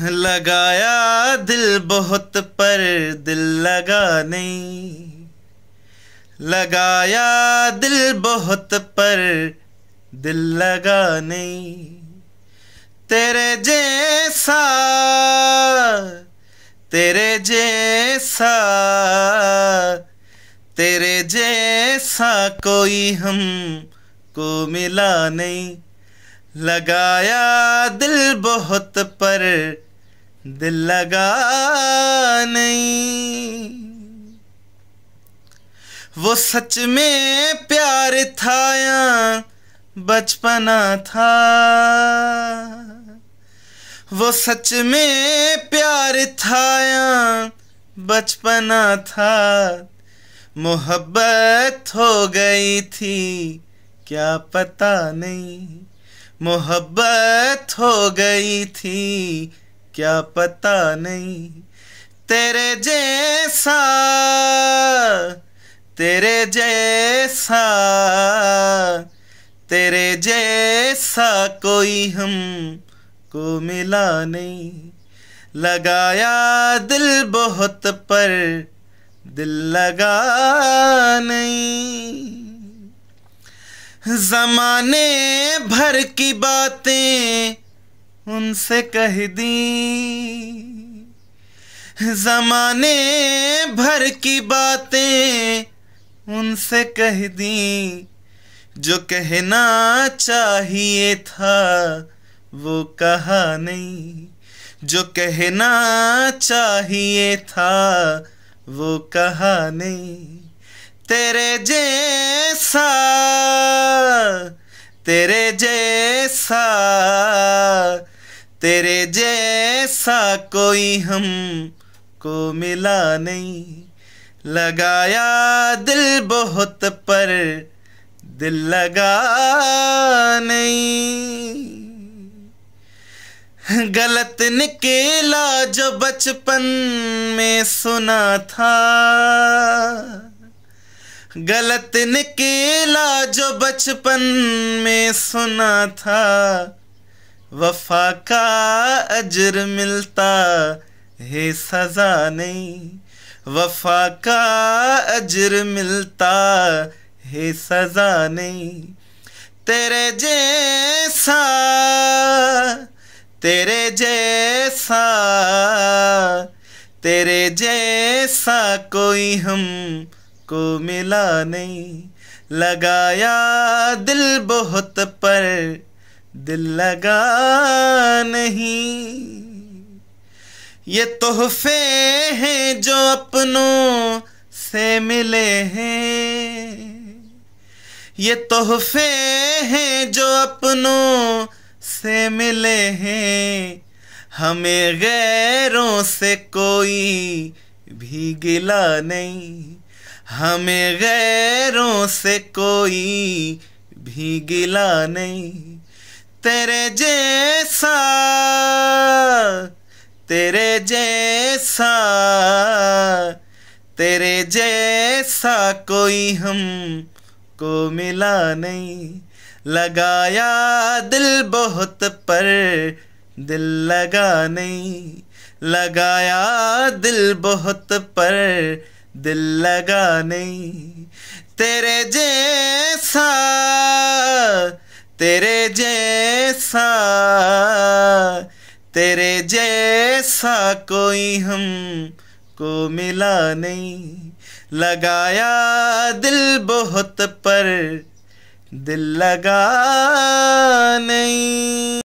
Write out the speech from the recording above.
लगाया दिल बहुत पर दिल लगा नहीं लगाया दिल बहुत पर दिल लगा नहीं तेरे जैसा तेरे जैसा तेरे जैसा कोई हम को मिला नहीं लगाया दिल बहुत पर दिल लगा नहीं वो सच में प्यार था या बचपना था वो सच में प्यार था या बचपना था मोहब्बत हो गई थी क्या पता नहीं मोहब्बत हो गई थी क्या पता नहीं तेरे जैसा तेरे जैसा तेरे जैसा कोई हम को मिला नहीं लगाया दिल बहुत पर दिल लगा नहीं जमाने भर की बातें उनसे कह दी जमाने भर की बातें उनसे कह दी जो कहना चाहिए था वो कहा नहीं जो कहना चाहिए था वो कहा नहीं तेरे जैसा तेरे जैसा तेरे जैसा कोई हम को मिला नहीं लगाया दिल बहुत पर दिल लगा नहीं गलत निकेला जो बचपन में सुना था गलत निकेला जो बचपन में सुना था वफा का अजर मिलता है सजा नहीं वफा का अजर मिलता है सजा नहीं तेरे जैसा तेरे जैसा तेरे जैसा कोई हम को मिला नहीं लगाया दिल बहुत पर दिल लगा नहीं ये तोहफे हैं जो अपनों से मिले हैं ये तोहफे हैं जो अपनों से मिले हैं हमें गैरों से कोई भी गिला नहीं हमें गैरों से कोई भी गिला नहीं तेरे जैसा तेरे जैसा तेरे जैसा कोई हम को मिला नहीं लगाया दिल बहुत पर दिल लगा नहीं लगाया दिल बहुत पर दिल लगा नहीं तेरे जैसा तेरे जैसा तेरे जैसा कोई हम को मिला नहीं लगाया दिल बहुत पर दिल लगा नहीं